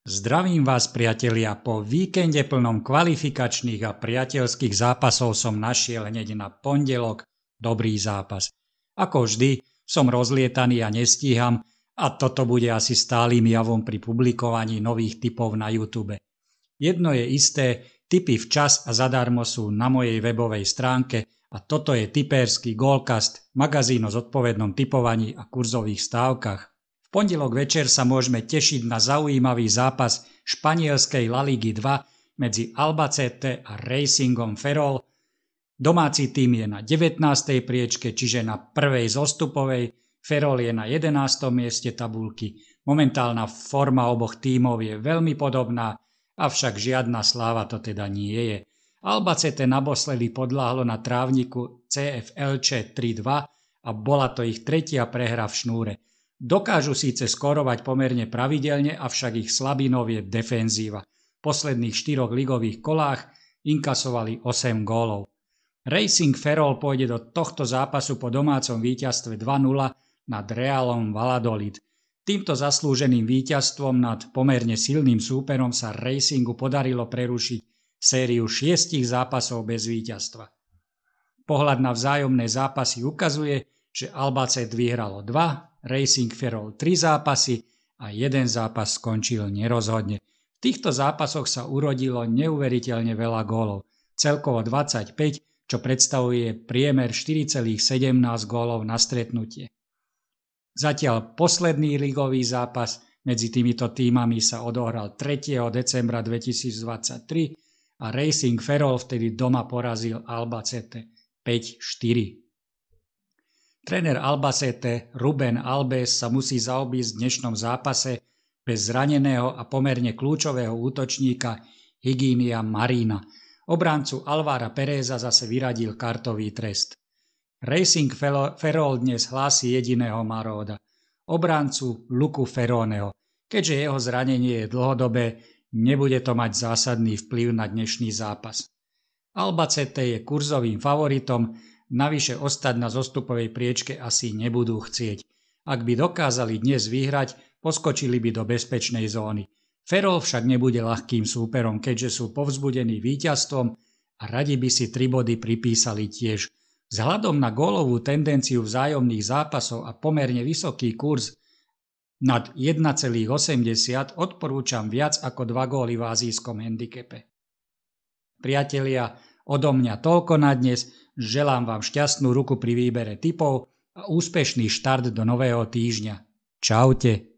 Zdravím vás priatelia, po víkende plnom kvalifikačných a priateľských zápasov som našiel hneď na pondelok dobrý zápas. Ako vždy, som rozlietaný a nestíham a toto bude asi stálym javom pri publikovaní nových typov na YouTube. Jedno je isté, typy včas a zadarmo sú na mojej webovej stránke a toto je typerský Golcast, magazín o zodpovednom typovaní a kurzových stávkach pondelok večer sa môžeme tešiť na zaujímavý zápas španielskej La Ligy 2 medzi Albacete a Racingom Ferrol. Domáci tým je na 19. priečke, čiže na prvej zostupovej, ferol je na 11. mieste tabulky. Momentálna forma oboch tímov je veľmi podobná, avšak žiadna sláva to teda nie je. Albacete naposledy podláhlo na trávniku CFLČ 3-2 a bola to ich tretia prehra v šnúre. Dokážu síce skorovať pomerne pravidelne, avšak ich slabinov je defenzíva. V posledných štyroch ligových kolách inkasovali 8 gólov. Racing Ferrol pôjde do tohto zápasu po domácom víťazstve 2-0 nad Realom Valladolid. Týmto zaslúženým víťazstvom nad pomerne silným súperom sa Racingu podarilo prerušiť sériu šiestich zápasov bez víťazstva. Pohľad na vzájomné zápasy ukazuje, že Albacet vyhralo 2, Racing Ferrol 3 zápasy a jeden zápas skončil nerozhodne. V týchto zápasoch sa urodilo neuveriteľne veľa gólov, celkovo 25, čo predstavuje priemer 4,17 gólov na stretnutie. Zatiaľ posledný ligový zápas medzi týmito týmami sa odohral 3. decembra 2023 a Racing Ferrol vtedy doma porazil Albacete 5-4. Tréner Albacete Ruben Albes sa musí zaobísť v dnešnom zápase bez zraneného a pomerne kľúčového útočníka Hygínia Marina. Obrancu Alvára Pereza zase vyradil kartový trest. Racing Ferol dnes hlási jediného Maróda, obrancu Luku Feróneho. Keďže jeho zranenie je dlhodobé, nebude to mať zásadný vplyv na dnešný zápas. Albacete je kurzovým favoritom Navyše ostať na zostupovej priečke asi nebudú chcieť. Ak by dokázali dnes vyhrať, poskočili by do bezpečnej zóny. Ferol však nebude ľahkým súperom, keďže sú povzbudení víťazstvom a radi by si tri body pripísali tiež. Vzhľadom na gólovú tendenciu vzájomných zápasov a pomerne vysoký kurz nad 1,80 odporúčam viac ako dva góly v azijskom handicape. Priatelia, odo mňa toľko na dnes – Želám vám šťastnú ruku pri výbere typov a úspešný štart do nového týždňa. Čaute.